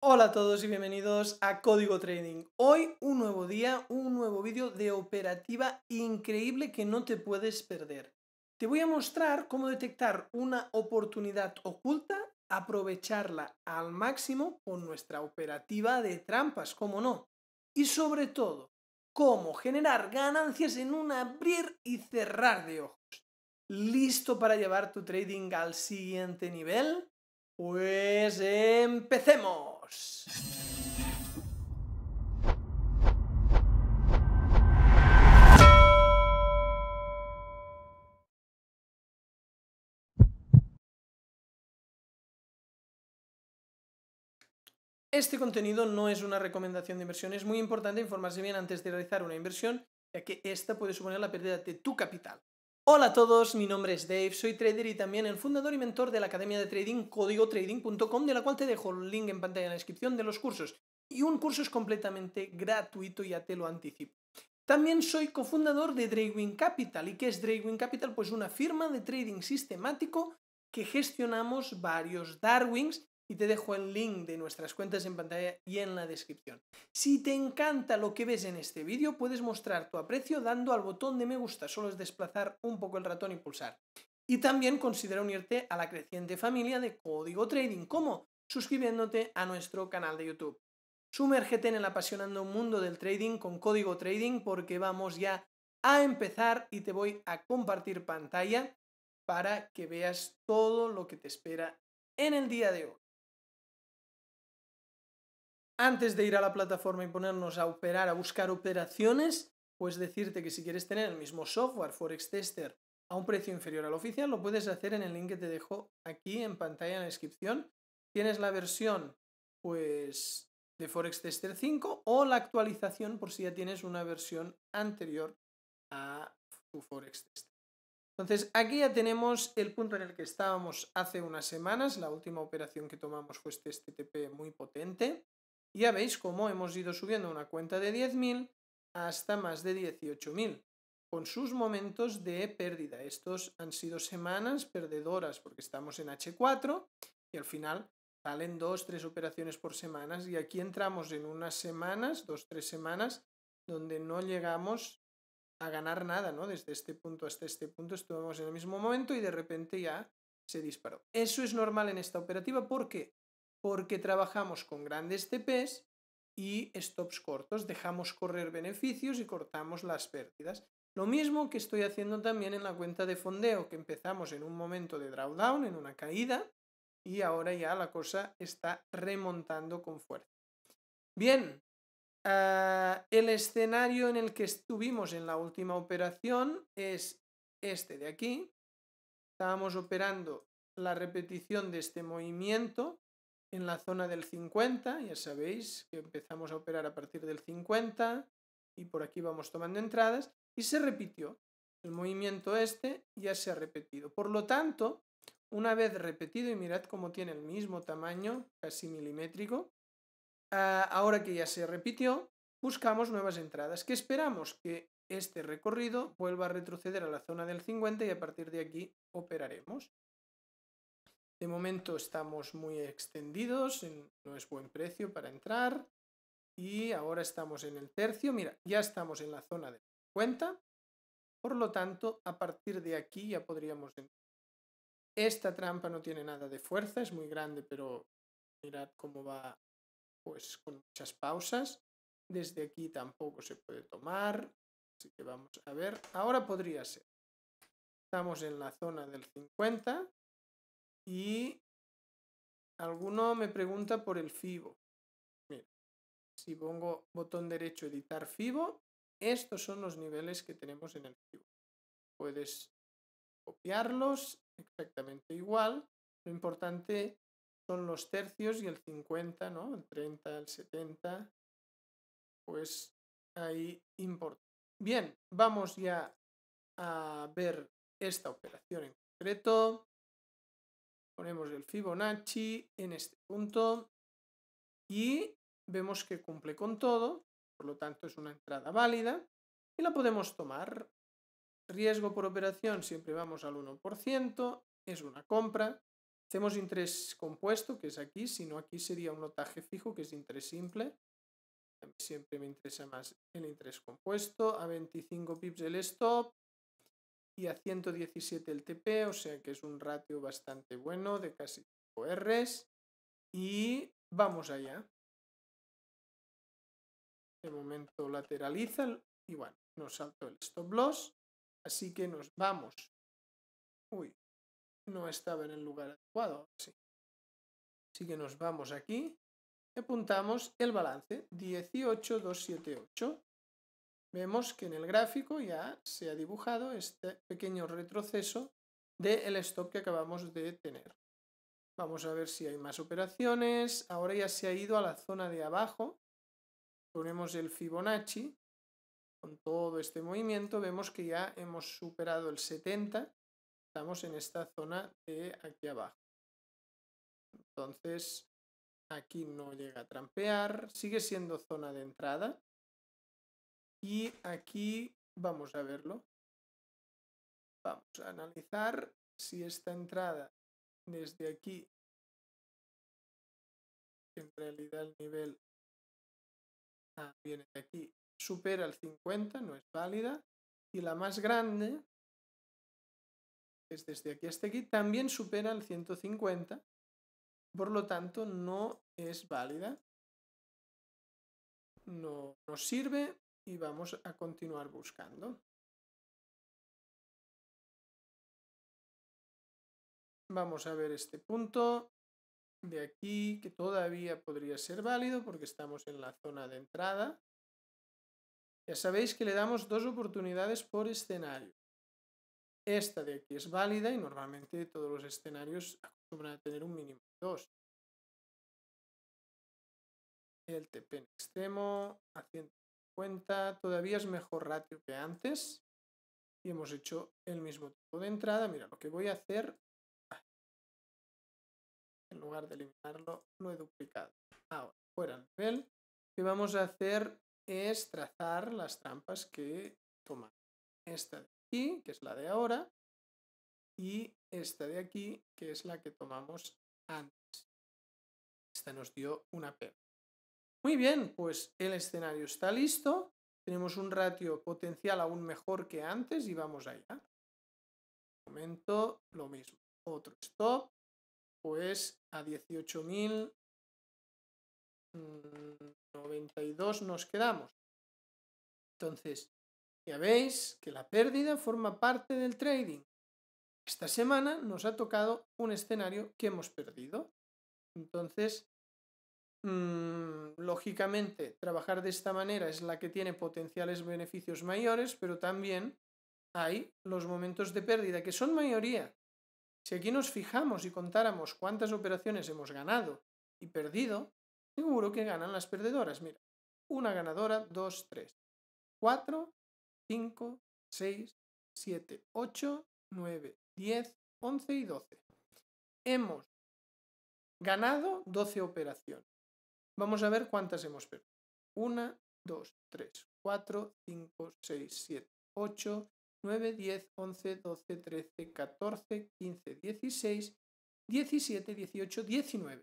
Hola a todos y bienvenidos a Código Trading. Hoy un nuevo día, un nuevo vídeo de operativa increíble que no te puedes perder. Te voy a mostrar cómo detectar una oportunidad oculta, aprovecharla al máximo con nuestra operativa de trampas, cómo no. Y sobre todo, cómo generar ganancias en un abrir y cerrar de ojos. ¿Listo para llevar tu trading al siguiente nivel? Pues empecemos. Este contenido no es una recomendación de inversión. Es muy importante informarse bien antes de realizar una inversión, ya que esta puede suponer la pérdida de tu capital. Hola a todos, mi nombre es Dave, soy trader y también el fundador y mentor de la Academia de Trading CódigoTrading.com, de la cual te dejo el link en pantalla en la descripción de los cursos. Y un curso es completamente gratuito, ya te lo anticipo. También soy cofundador de Drawing Capital. ¿Y qué es Drawing Capital? Pues una firma de trading sistemático que gestionamos varios Darwins y te dejo el link de nuestras cuentas en pantalla y en la descripción. Si te encanta lo que ves en este vídeo, puedes mostrar tu aprecio dando al botón de me gusta, solo es desplazar un poco el ratón y pulsar. Y también considera unirte a la creciente familia de Código Trading, como suscribiéndote a nuestro canal de YouTube. Sumérgete en el apasionando mundo del trading con Código Trading porque vamos ya a empezar y te voy a compartir pantalla para que veas todo lo que te espera en el día de hoy antes de ir a la plataforma y ponernos a operar, a buscar operaciones, pues decirte que si quieres tener el mismo software Forex Tester a un precio inferior al oficial, lo puedes hacer en el link que te dejo aquí en pantalla en la descripción. Tienes la versión pues de Forex Tester 5 o la actualización por si ya tienes una versión anterior a tu Forex Tester. Entonces, aquí ya tenemos el punto en el que estábamos hace unas semanas. La última operación que tomamos fue este STTP muy potente. Ya veis cómo hemos ido subiendo una cuenta de 10.000 hasta más de 18.000, con sus momentos de pérdida. Estos han sido semanas perdedoras porque estamos en H4 y al final salen dos, tres operaciones por semanas y aquí entramos en unas semanas, dos, tres semanas, donde no llegamos a ganar nada, ¿no? Desde este punto hasta este punto estuvimos en el mismo momento y de repente ya se disparó. Eso es normal en esta operativa porque porque trabajamos con grandes tps y stops cortos, dejamos correr beneficios y cortamos las pérdidas. Lo mismo que estoy haciendo también en la cuenta de fondeo, que empezamos en un momento de drawdown, en una caída, y ahora ya la cosa está remontando con fuerza. Bien, ah, el escenario en el que estuvimos en la última operación es este de aquí. Estábamos operando la repetición de este movimiento en la zona del 50, ya sabéis que empezamos a operar a partir del 50 y por aquí vamos tomando entradas y se repitió. El movimiento este ya se ha repetido. Por lo tanto, una vez repetido, y mirad cómo tiene el mismo tamaño, casi milimétrico, ah, ahora que ya se repitió, buscamos nuevas entradas. que esperamos? Que este recorrido vuelva a retroceder a la zona del 50 y a partir de aquí operaremos. De momento estamos muy extendidos, no es buen precio para entrar. Y ahora estamos en el tercio. Mira, ya estamos en la zona del 50. Por lo tanto, a partir de aquí ya podríamos entrar. Esta trampa no tiene nada de fuerza, es muy grande, pero mirad cómo va pues con muchas pausas. Desde aquí tampoco se puede tomar, así que vamos a ver. Ahora podría ser. Estamos en la zona del 50, y alguno me pregunta por el FIBO. si pongo botón derecho editar FIBO, estos son los niveles que tenemos en el FIBO. Puedes copiarlos exactamente igual. Lo importante son los tercios y el 50, ¿no? El 30, el 70. Pues ahí importa. Bien, vamos ya a ver esta operación en concreto ponemos el Fibonacci en este punto y vemos que cumple con todo, por lo tanto es una entrada válida y la podemos tomar. Riesgo por operación siempre vamos al 1%, es una compra. Hacemos interés compuesto, que es aquí, si no aquí sería un notaje fijo, que es interés simple. A mí siempre me interesa más el interés compuesto. A 25 pips el stop, y a 117 el TP, o sea que es un ratio bastante bueno de casi 5 Rs. Y vamos allá. De momento lateraliza y bueno, nos saltó el stop loss. Así que nos vamos. Uy, no estaba en el lugar adecuado. Sí. Así que nos vamos aquí. Apuntamos el balance 18278. Vemos que en el gráfico ya se ha dibujado este pequeño retroceso del stop que acabamos de tener. Vamos a ver si hay más operaciones. Ahora ya se ha ido a la zona de abajo. Ponemos el Fibonacci. Con todo este movimiento vemos que ya hemos superado el 70. Estamos en esta zona de aquí abajo. Entonces, aquí no llega a trampear. Sigue siendo zona de entrada. Y aquí vamos a verlo. Vamos a analizar si esta entrada desde aquí, en realidad el nivel ah, viene de aquí, supera el 50, no es válida. Y la más grande, que es desde aquí hasta aquí, también supera el 150. Por lo tanto, no es válida. No nos sirve y vamos a continuar buscando. Vamos a ver este punto de aquí que todavía podría ser válido porque estamos en la zona de entrada. Ya sabéis que le damos dos oportunidades por escenario. Esta de aquí es válida y normalmente todos los escenarios acostumbran a tener un mínimo de dos. El TP extremo a cuenta todavía es mejor ratio que antes y hemos hecho el mismo tipo de entrada. Mira, lo que voy a hacer, ah, en lugar de eliminarlo, lo he duplicado. Ahora, fuera el nivel, lo que vamos a hacer es trazar las trampas que toma Esta de aquí, que es la de ahora, y esta de aquí, que es la que tomamos antes. Esta nos dio una pena. Muy bien, pues el escenario está listo, tenemos un ratio potencial aún mejor que antes y vamos allá. Momento, lo mismo. Otro stop, pues a 18.092 mm, nos quedamos. Entonces, ya veis que la pérdida forma parte del trading. Esta semana nos ha tocado un escenario que hemos perdido. Entonces, Mm, lógicamente, trabajar de esta manera es la que tiene potenciales beneficios mayores, pero también hay los momentos de pérdida, que son mayoría. Si aquí nos fijamos y contáramos cuántas operaciones hemos ganado y perdido, seguro que ganan las perdedoras. Mira, una ganadora, dos, tres, cuatro, cinco, seis, siete, ocho, nueve, diez, once y doce. Hemos ganado 12 operaciones. Vamos a ver cuántas hemos perdido. 1, 2, 3, 4, 5, 6, 7, 8, 9, 10, 11, 12, 13, 14, 15, 16, 17, 18, 19.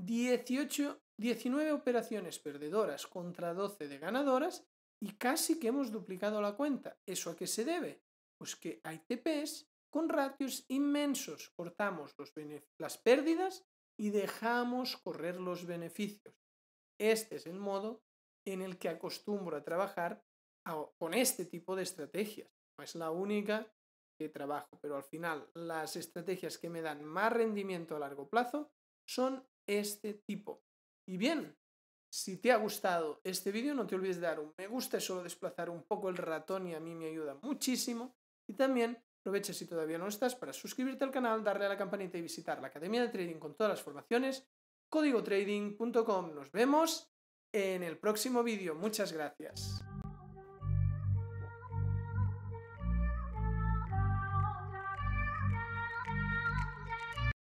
18, 19 operaciones perdedoras contra 12 de ganadoras y casi que hemos duplicado la cuenta. ¿Eso a qué se debe? Pues que hay TPs con ratios inmensos. Cortamos los las pérdidas y dejamos correr los beneficios. Este es el modo en el que acostumbro a trabajar con este tipo de estrategias. No es la única que trabajo, pero al final las estrategias que me dan más rendimiento a largo plazo son este tipo. Y bien, si te ha gustado este vídeo, no te olvides de dar un me gusta, solo desplazar un poco el ratón y a mí me ayuda muchísimo. Y también Aprovecha si todavía no estás para suscribirte al canal, darle a la campanita y visitar la Academia de Trading con todas las formaciones, códigotrading.com. Nos vemos en el próximo vídeo. Muchas gracias.